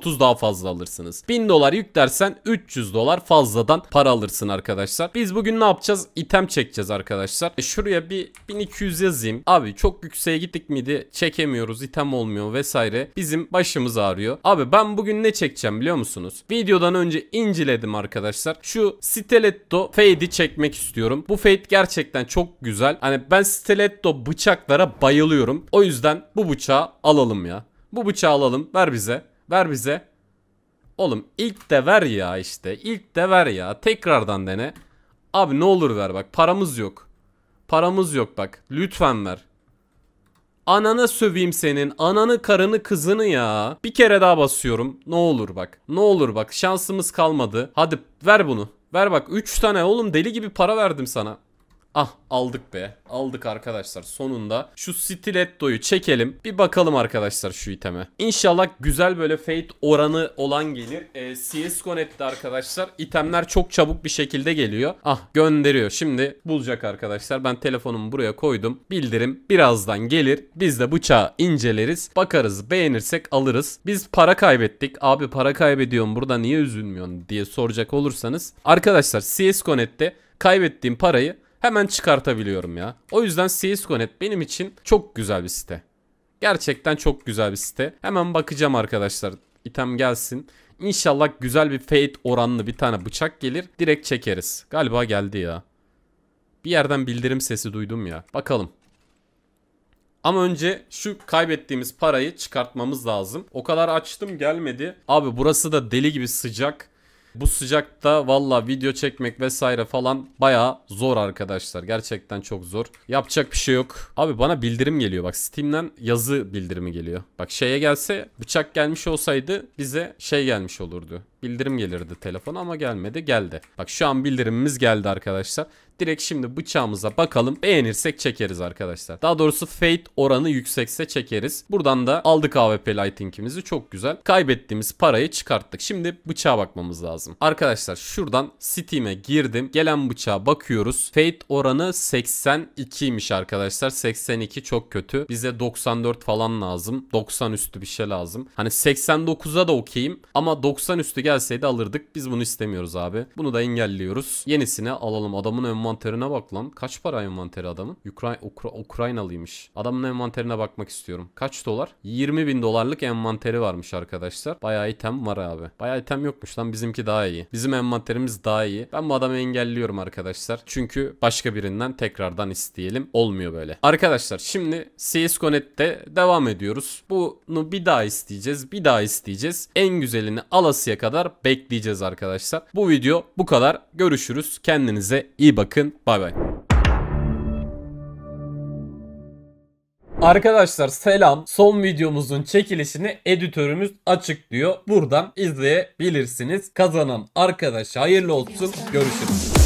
%30 daha fazla alırsınız. 1000 dolar yüklersen 300 dolar fazladan para alırsın arkadaşlar. Biz bugün ne yapacağız? İtem çekeceğiz arkadaşlar. E, şuraya bir 1200 yazayım. Abi çok yükseğe gittik miydi? Çekemiyoruz. item olmuyor vesaire. Bizim başımız ağrıyor. Abi ben bugün ne çekeceğim biliyor musunuz? Videodan önce inceledim arkadaşlar. Şu stiletto fade'i çekmek istiyorum. Bu fade gerçekten çok güzel. Hani ben stiletto bıçaklara bayılıyorum. O yüzden bu bıçağı alalım ya. Bu bıçağı alalım. Ver bize. Ver bize. Oğlum ilk de ver ya işte. İlk de ver ya. Tekrardan dene. Abi ne olur ver bak. Paramız yok. Paramız yok bak. Lütfen ver. Anana söveyim senin. Ananı, karını, kızını ya. Bir kere daha basıyorum. Ne olur bak. Ne olur bak. Şansımız kalmadı. Hadi ver bunu. Ver bak 3 tane oğlum deli gibi para verdim sana. Ah aldık be. Aldık arkadaşlar sonunda. Şu stilettoyu çekelim. Bir bakalım arkadaşlar şu iteme. İnşallah güzel böyle fate oranı olan gelir. Ee, CSGO Net'te arkadaşlar itemler çok çabuk bir şekilde geliyor. Ah gönderiyor. Şimdi bulacak arkadaşlar. Ben telefonumu buraya koydum. Bildirim birazdan gelir. Biz de bıçağı inceleriz. Bakarız beğenirsek alırız. Biz para kaybettik. Abi para kaybediyorum burada niye üzülmüyorsun diye soracak olursanız. Arkadaşlar CSGO Net'te kaybettiğim parayı hemen çıkartabiliyorum ya. O yüzden CSGO.net benim için çok güzel bir site. Gerçekten çok güzel bir site. Hemen bakacağım arkadaşlar. İtem gelsin. İnşallah güzel bir fate oranlı bir tane bıçak gelir. Direkt çekeriz. Galiba geldi ya. Bir yerden bildirim sesi duydum ya. Bakalım. Ama önce şu kaybettiğimiz parayı çıkartmamız lazım. O kadar açtım gelmedi. Abi burası da deli gibi sıcak. Bu sıcakta valla video çekmek vesaire falan baya zor arkadaşlar. Gerçekten çok zor. Yapacak bir şey yok. Abi bana bildirim geliyor. Bak Steam'den yazı bildirimi geliyor. Bak şeye gelse bıçak gelmiş olsaydı bize şey gelmiş olurdu bildirim gelirdi telefona ama gelmedi geldi. Bak şu an bildirimimiz geldi arkadaşlar. Direkt şimdi bıçağımıza bakalım. Beğenirsek çekeriz arkadaşlar. Daha doğrusu fade oranı yüksekse çekeriz. Buradan da aldık AWP lighting'imizi çok güzel. Kaybettiğimiz parayı çıkarttık. Şimdi bıçağa bakmamız lazım. Arkadaşlar şuradan Steam'e girdim. Gelen bıçağa bakıyoruz. Fade oranı 82'ymiş arkadaşlar. 82 çok kötü. Bize 94 falan lazım. 90 üstü bir şey lazım. Hani 89'a da okeyim ama 90 üstü gel gelseydi alırdık. Biz bunu istemiyoruz abi. Bunu da engelliyoruz. Yenisini alalım. Adamın envanterine bak lan. Kaç para envanteri adamın? Ukrayna, Ukra Ukraynalıymış. Adamın envanterine bakmak istiyorum. Kaç dolar? 20 bin dolarlık envanteri varmış arkadaşlar. Bayağı item var abi. Bayağı item yokmuş lan. Bizimki daha iyi. Bizim envanterimiz daha iyi. Ben bu adamı engelliyorum arkadaşlar. Çünkü başka birinden tekrardan isteyelim. Olmuyor böyle. Arkadaşlar şimdi CS Connect'te devam ediyoruz. Bunu bir daha isteyeceğiz. Bir daha isteyeceğiz. En güzelini alasıya kadar kadar bekleyeceğiz arkadaşlar. Bu video bu kadar. Görüşürüz. Kendinize iyi bakın. Bay bay. Arkadaşlar selam. Son videomuzun çekilişini editörümüz açıklıyor. Buradan izleyebilirsiniz. Kazanan arkadaş hayırlı olsun. Görüşürüz.